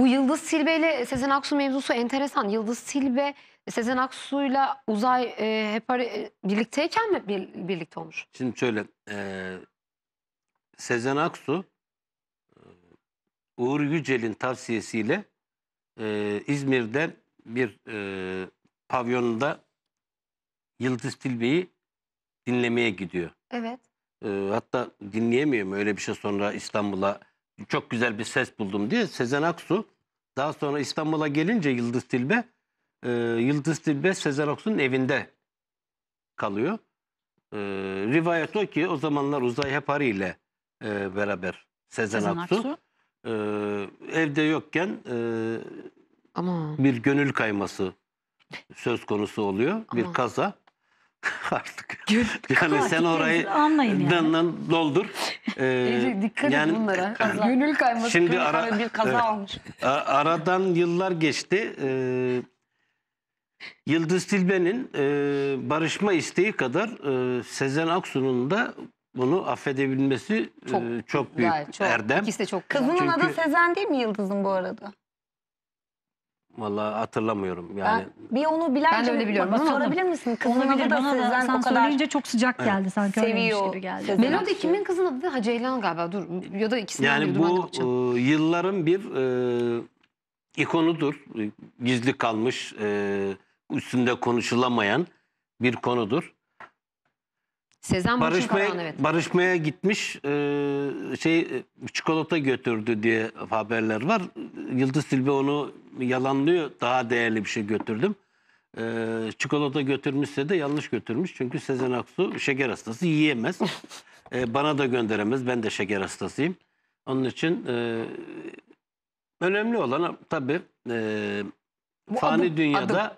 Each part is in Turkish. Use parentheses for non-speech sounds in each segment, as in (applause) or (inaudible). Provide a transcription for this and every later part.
Bu Yıldız Silbe ile Sezen Aksu mevzusu enteresan. Yıldız Silbe Sezen Aksu ile Uzay e, hep e, birlikteyken mi bir- birlikte olmuş? Şimdi şöyle eee, Sezen Aksu e, Uğur Yücel'in tavsiyesiyle eee, İzmir'de bir eee pavyonunda Yıldız Tilbe'yi dinlemeye gidiyor. Evet. Eee, hatta dinleyemiyor mu öyle bir şey sonra İstanbul'a çok güzel bir ses buldum diye Sezen Aksu daha sonra İstanbul'a gelince Yıldız Tilbe e, Yıldız Tilbe Sezen Aksu'nun evinde kalıyor. E, rivayet o ki o zamanlar Uzay Hepari ile e, beraber Sezen, Sezen Aksu, Aksu. E, evde yokken e, Ama bir gönül kayması söz konusu oluyor. Ama. Bir kaza (laughs) artık. Gül, yani sen orayı anlayın yani. doldur. Ee, dikkat yani, et bunlara. Kaza. Gönül kayması. Şimdi Gönül ara, bir kaza evet. olmuş. Aradan yıllar geçti. Ee, Yıldız Tilbe'nin e, barışma isteği kadar e, Sezen Aksu'nun da bunu affedebilmesi çok, e, çok büyük gayet, çok. erdem. İkisi de çok Kızının Çünkü, adı Sezen değil mi Yıldız'ın bu arada? Vallahi hatırlamıyorum yani. Ben bir onu bilen Ben öyle biliyorum ama- sorabilir misin? Kızın adı Olabilir da bana da o kadar söyleyince çok sıcak geldi sanki şey seviyor. gibi geldi. Sezen Melodi kimin kızın adı? Ha Ceylan galiba dur ya da ikisinden biri Yani bu bakacağım. E, yılların bir e, ikonudur. E, gizli kalmış, e, üstünde konuşulamayan bir konudur. Sezen Barışmaya, Karahan evet. barışmaya gitmiş e, şey e, çikolata götürdü diye haberler var. Yıldız Tilbe onu yalanlıyor daha değerli bir şey götürdüm. Ee, çikolata götürmüşse de yanlış götürmüş. Çünkü Sezen Aksu şeker hastası yiyemez. (laughs) Ee, bana da gönderemez. Ben de şeker hastasıyım. Onun için e, önemli olan tabii e, fani adım- dünyada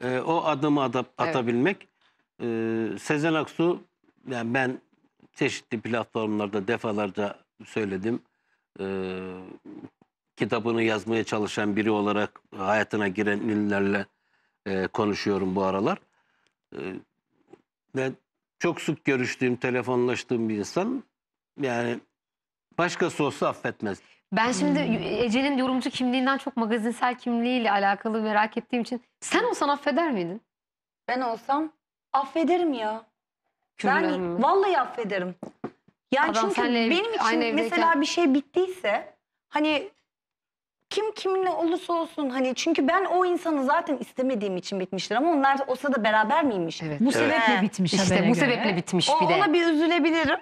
e, o adımı adap atabilmek. E, Sezen Aksu yani ben çeşitli platformlarda defalarca söyledim. E, kitabını yazmaya çalışan biri olarak e, hayatına giren ünlülerle e, konuşuyorum bu aralar. E, ben çok sık görüştüğüm, telefonlaştığım bir insan. Yani başkası olsa affetmez. Ben şimdi Ece'nin yorumcu kimliğinden çok magazinsel kimliğiyle alakalı merak ettiğim için sen olsan affeder miydin? Ben olsam affederim ya. ben vallahi affederim. Yani Adam çünkü benim için aynı evdeyken- mesela bir şey bittiyse hani kiminle olursa olsun hani çünkü ben o insanı zaten istemediğim için bitmiştir ama onlar olsa da beraber miymiş? Evet. Bu sebeple bitmiş İşte bu göre. sebeple bitmiş O, bir de. ona bir üzülebilirim.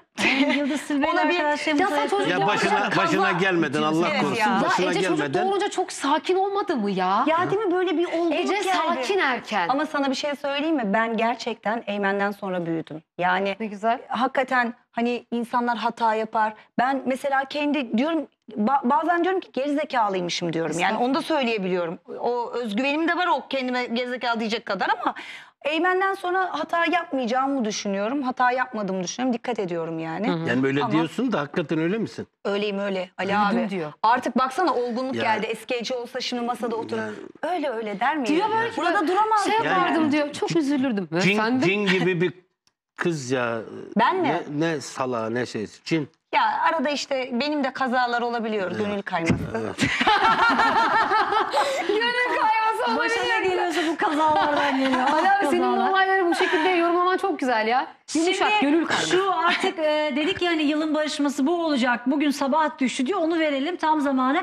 Yıldız (laughs) Silve'yle Ona bir- arkadaşlarımız Ya sen çocuk Ya başına başına gelmeden Allah korusun. ya. Ya Başına Ece çocuk gelmeden doğurunca çok sakin olmadı mı ya? Ya değil mi böyle bir olgunluk Ece geldi. sakin erken. Ama sana bir şey söyleyeyim mi? Ben gerçekten Eymen'den sonra büyüdüm. Yani ne güzel. hakikaten Hani insanlar hata yapar. Ben mesela kendi diyorum bazen diyorum ki gerizekalıymışım diyorum. Yani onu da söyleyebiliyorum. O özgüvenim de var o kendime gerizekalı diyecek kadar ama Eymen'den sonra hata yapmayacağımı düşünüyorum. Hata yapmadığımı düşünüyorum. Dikkat ediyorum yani. Yani böyle Ama- diyorsun da hakikaten öyle misin? Öyleyim öyle Ali Öldüm abi. diyor. Artık baksana olgunluk Ya. geldi. Eski Ece olsa şimdi masada oturup öyle öyle der miyim? Diyor böyle ki Burada duramazdım. Şey yapardım diyor. Çok üzülürdüm. Cin, cin gibi bir Kız ya. Ben mi? Ne, sala ne şey. Cin. Ya arada işte benim de kazalar olabiliyor. Gönül kayması. (laughs) Gönül kayması Başına olabilir. geliyorsa bu kazalardan geliyor. Ali (laughs) senin bu olayları bu şekilde yorumlaman çok güzel ya. Yumuşak gönül kayması. Şu artık e, dedik ya hani yılın barışması bu olacak. Bugün sabah düştü diyor onu verelim tam zamanı.